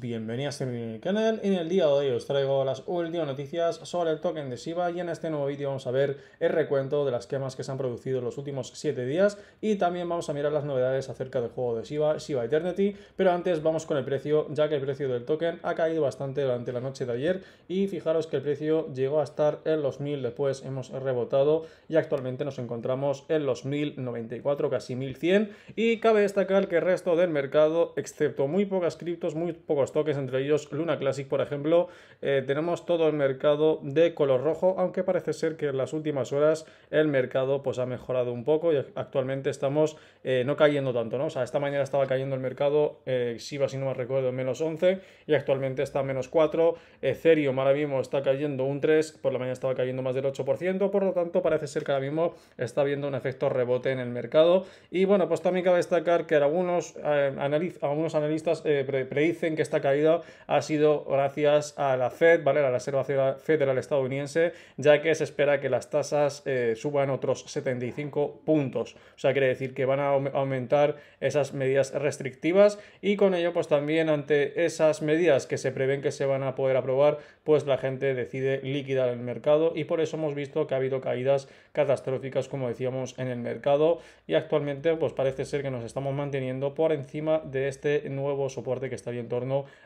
bienvenidas a mi canal. En el día de hoy os traigo las últimas noticias sobre el token de Shiba y en este nuevo vídeo vamos a ver el recuento de las quemas que se han producido en los últimos 7 días y también vamos a mirar las novedades acerca del juego de Shiba, Shiba Eternity, pero antes vamos con el precio, ya que el precio del token ha caído bastante durante la noche de ayer y fijaros que el precio llegó a estar en los 1000, después hemos rebotado y actualmente nos encontramos en los 1094, casi 1100 y cabe destacar que el resto del mercado, excepto muy pocas criptos, muy pocos toques, entre ellos Luna Classic, por ejemplo. Eh, tenemos todo el mercado de color rojo, aunque parece ser que en las últimas horas el mercado pues, ha mejorado un poco y actualmente estamos eh, no cayendo tanto, ¿no? O sea, esta mañana estaba cayendo el mercado, eh, si no me recuerdo, menos 11 y actualmente está menos 4. Ethereum ahora mismo está cayendo un 3, por la mañana estaba cayendo más del 8%, por lo tanto parece ser que ahora mismo está habiendo un efecto rebote en el mercado. Y bueno, pues también cabe destacar que algunos, eh, algunos analistas predicen que esta caída ha sido gracias a la Fed, ¿vale? La Reserva Federal Estadounidense, ya que se espera que las tasas eh, suban otros 75 puntos. O sea, quiere decir que van a aumentar esas medidas restrictivas y con ello, pues también ante esas medidas que se prevén que se van a poder aprobar, pues la gente decide liquidar el mercado y por eso hemos visto que ha habido caídas catastróficas, como decíamos, en el mercado y actualmente, pues parece ser que nos estamos manteniendo por encima de este nuevo soporte que está en torno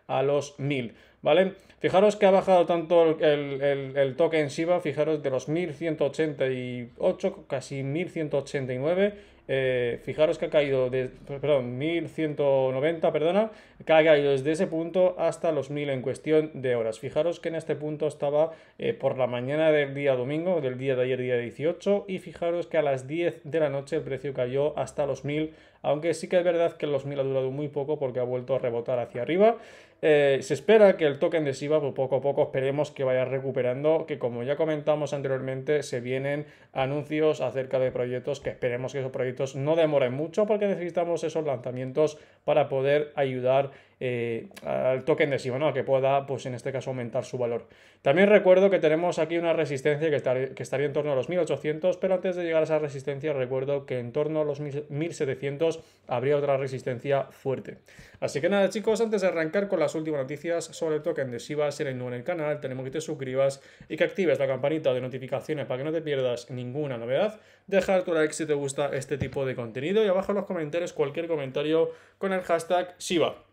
a los 1000. ¿Vale? Fijaros que ha bajado tanto el, toque en fijaros de los 1188, casi 1189 eh, fijaros que ha caído, de, perdón, 1190, perdona, que ha caído desde ese punto hasta los 1000 en cuestión de horas. Fijaros que en este punto estaba eh, por la mañana del día domingo, del día de ayer, día 18, y fijaros que a las 10 de la noche el precio cayó hasta los 1000, aunque sí que es verdad que los 1000 ha durado muy poco porque ha vuelto a rebotar hacia arriba. Eh, se espera que el token de SIBA pues, poco a poco esperemos que vaya recuperando, que como ya comentamos anteriormente, se vienen anuncios acerca de proyectos, que esperemos que esos proyectos no demoren mucho porque necesitamos esos lanzamientos para poder ayudar eh, al token de SIVA, ¿no? que pueda, pues en este caso, aumentar su valor. También recuerdo que tenemos aquí una resistencia que, que estaría en torno a los 1800, pero antes de llegar a esa resistencia, recuerdo que en torno a los 1700 habría otra resistencia fuerte. Así que nada, chicos, antes de arrancar con las últimas noticias sobre el token de Shiba, si eres nuevo en el canal, tenemos que te suscribas y que actives la campanita de notificaciones para que no te pierdas ninguna novedad. Dejar tu like si te gusta este tipo de contenido y abajo en los comentarios cualquier comentario con el hashtag Shiba.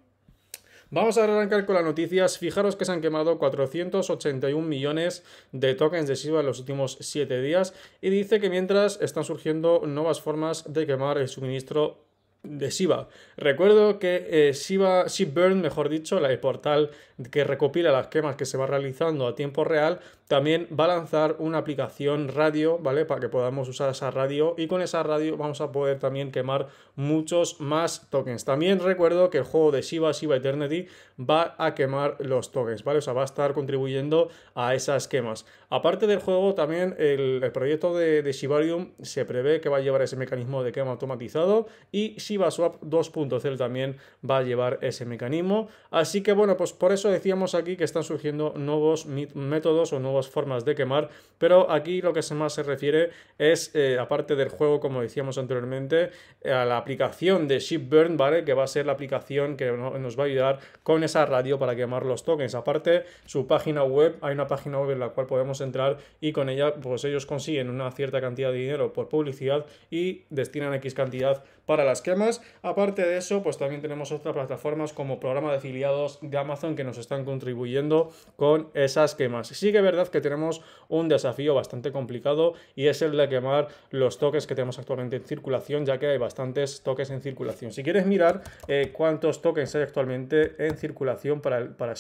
Vamos a arrancar con las noticias. Fijaros que se han quemado 481 millones de tokens de Shiba en los últimos 7 días y dice que mientras están surgiendo nuevas formas de quemar el suministro de Shiba. Recuerdo que eh, Shiba, Shiva, mejor dicho, la, el portal que recopila las quemas que se va realizando a tiempo real, también va a lanzar una aplicación radio, ¿vale? Para que podamos usar esa radio y con esa radio vamos a poder también quemar muchos más tokens. También recuerdo que el juego de Shiba, Shiba Eternity, va a quemar los tokens, ¿vale? O sea, va a estar contribuyendo a esas quemas. Aparte del juego, también el, proyecto de, de se prevé que va a llevar ese mecanismo de quema automatizado y si Swap 2.0 también va a llevar ese mecanismo. Así que bueno, pues por eso decíamos aquí que están surgiendo nuevos métodos o nuevas formas de quemar, pero aquí lo que más se refiere es, eh, aparte del juego, como decíamos anteriormente, a la aplicación de Shipburn, ¿vale? Que va a ser la aplicación que nos va a ayudar con esa radio para quemar los tokens. Aparte, su página web, hay una página web en la cual podemos entrar y con ella, pues ellos consiguen una cierta cantidad de dinero por publicidad y destinan X cantidad para las quemas. Aparte de eso, pues también tenemos otras plataformas como programa de afiliados de Amazon que nos están contribuyendo con esas quemas. Sí que es verdad que tenemos un desafío bastante complicado y es el de quemar los tokens que tenemos actualmente en circulación, ya que hay bastantes tokens en circulación. Si quieres mirar eh, cuántos tokens hay actualmente en circulación para, el, para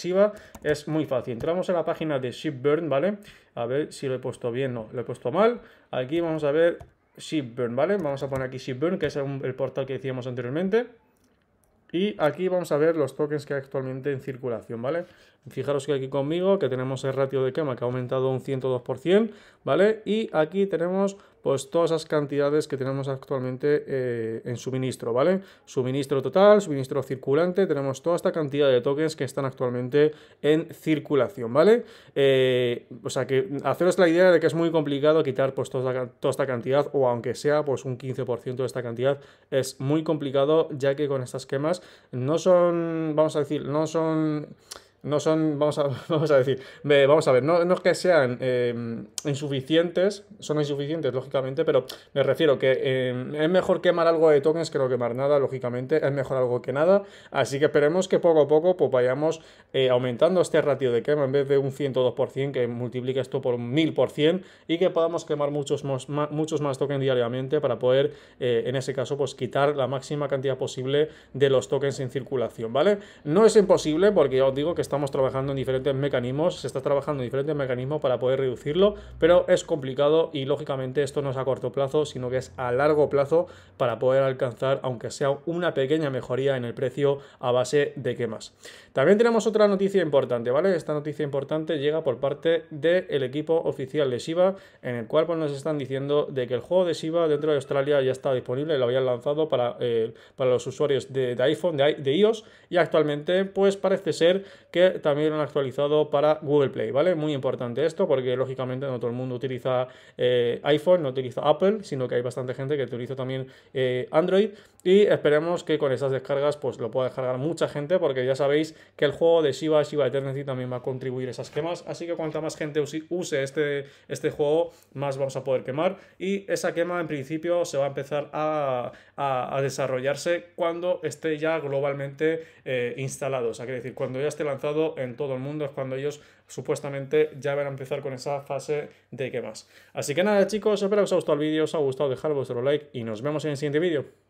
es muy fácil. Entramos en la página de Shipburn, ¿vale? A ver si lo he puesto bien, no, lo he puesto mal. Aquí vamos a ver Shipburn, ¿vale? Vamos a poner aquí Shipburn, que es el portal que decíamos anteriormente. Y aquí vamos a ver los tokens que hay actualmente en circulación, ¿vale? Fijaros que aquí conmigo, que tenemos el ratio de quema que ha aumentado un 102%, ¿vale? Y aquí tenemos pues todas las cantidades que tenemos actualmente eh, en suministro, ¿vale? Suministro total, suministro circulante, tenemos toda esta cantidad de tokens que están actualmente en circulación, ¿vale? Eh, o sea que haceros la idea de que es muy complicado quitar pues toda, toda esta cantidad o aunque sea pues un 15% de esta cantidad es muy complicado ya que con estas quemas no son, vamos a decir, no son no son, vamos a, a decir, vamos a ver, no, es que sean em, insuficientes, son insuficientes, lógicamente, pero me refiero que em, es mejor quemar algo de tokens que no quemar nada, lógicamente, es mejor algo que nada, así que esperemos que poco a poco pues, vayamos eh, aumentando este ratio de quema en vez de un 102%, que multiplique esto por un 1000% y que podamos quemar muchos más, muchos más tokens diariamente para poder, eh, en ese caso, pues quitar la máxima cantidad posible de los tokens en circulación, ¿vale? No es imposible porque ya os digo que está estamos trabajando en diferentes mecanismos, se está trabajando en diferentes mecanismos para poder reducirlo, pero es complicado y lógicamente esto no es a corto plazo, sino que es a largo plazo para poder alcanzar, aunque sea una pequeña mejoría en el precio a base de quemas. También tenemos otra noticia importante, ¿vale? Esta noticia importante llega por parte del equipo oficial de Shiba, en el cual pues, nos están diciendo de que el juego de Shiba dentro de Australia ya está disponible, lo habían lanzado para, eh, para los usuarios de, iPhone, de iOS, y actualmente pues parece ser que también lo han actualizado para Google Play, ¿vale? Muy importante esto porque lógicamente no todo el mundo utiliza eh, iPhone, no utiliza Apple, sino que hay bastante gente que utiliza también eh, Android y esperemos que con esas descargas pues lo pueda descargar mucha gente porque ya sabéis que el juego de Shiva, Shiva Eternity también va a contribuir a esas quemas, así que cuanta más gente use este, este juego, más vamos a poder quemar y esa quema en principio se va a empezar a, desarrollarse cuando esté ya globalmente eh, instalado, o sea, quiere decir, cuando ya esté lanzado en todo el mundo. Es cuando ellos supuestamente ya van a empezar con esa fase de qué más. Así que nada, chicos, espero que os haya gustado el vídeo, os ha gustado dejar vuestro like y nos vemos en el siguiente vídeo.